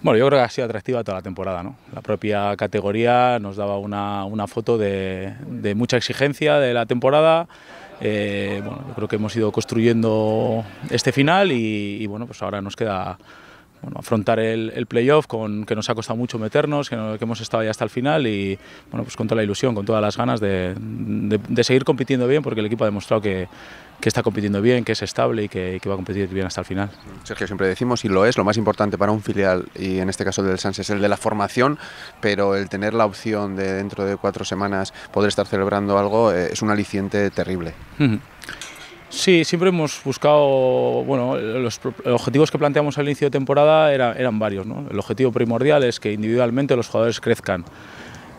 Bueno, yo creo que ha sido atractiva toda la temporada. ¿no? La propia categoría nos daba una, foto de, mucha exigencia de la temporada. Eh, bueno, yo creo que hemos ido construyendo este final y, y bueno, pues ahora nos queda afrontar el, playoff, con, que nos ha costado mucho meternos, que, hemos estado ya hasta el final y bueno, pues con toda la ilusión, con todas las ganas de, de, seguir compitiendo bien, porque el equipo ha demostrado que, está compitiendo bien, que es estable y que, va a competir bien hasta el final. Sergio, siempre decimos, y lo es, lo más importante para un filial, y en este caso del Sans, es el de la formación, pero el tener la opción de dentro de cuatro semanas poder estar celebrando algo eh, es un aliciente terrible. Sí, siempre hemos buscado, bueno, los objetivos que planteamos al inicio de temporada eran, varios, El objetivo primordial es que individualmente los jugadores crezcan.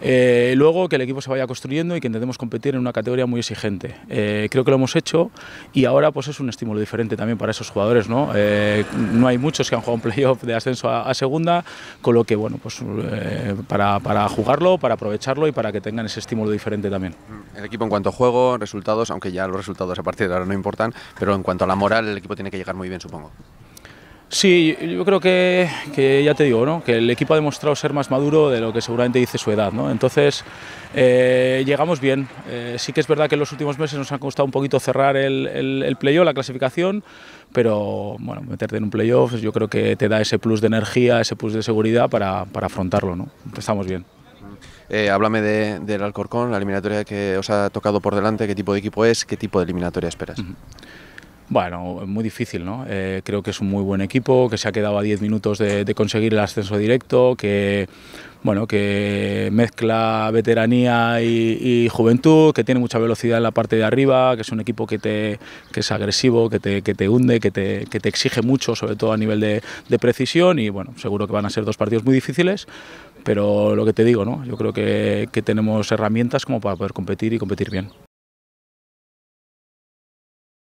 Eh, luego que el equipo se vaya construyendo y que intentemos competir en una categoría muy exigente. Eh, creo que lo hemos hecho y ahora pues es un estímulo diferente también para esos jugadores. Eh, no, hay muchos que han jugado un playoff de ascenso a, a, segunda, con lo que bueno pues para, jugarlo, para aprovecharlo y para que tengan ese estímulo diferente también. El equipo en cuanto a juego, resultados, aunque ya los resultados a partir de ahora no importan, pero en cuanto a la moral el equipo tiene que llegar muy bien supongo. Sí, yo creo que, que, ya te digo, ¿no? que el equipo ha demostrado ser más maduro de lo que seguramente dice su edad. ¿no? Entonces, eh, llegamos bien. Eh, sí que es verdad que en los últimos meses nos ha costado un poquito cerrar el, el, el playoff, la clasificación, pero bueno, meterte en un playoff yo creo que te da ese plus de energía, ese plus de seguridad para, para afrontarlo. ¿no? Estamos bien. Eh, háblame del Alcorcón, la eliminatoria que os ha tocado por delante, qué tipo de equipo es, qué tipo de eliminatoria esperas. Bueno, muy difícil, ¿no? Eh, creo que es un muy buen equipo, que se ha quedado a 10 minutos de, conseguir el ascenso directo, que, bueno, que mezcla veteranía y, juventud, que tiene mucha velocidad en la parte de arriba, que es un equipo que, te, es agresivo, que te, que te hunde, que te, que te, exige mucho, sobre todo a nivel de, precisión, y bueno, seguro que van a ser dos partidos muy difíciles, pero lo que te digo, ¿no? Yo creo que tenemos herramientas como para poder competir y competir bien.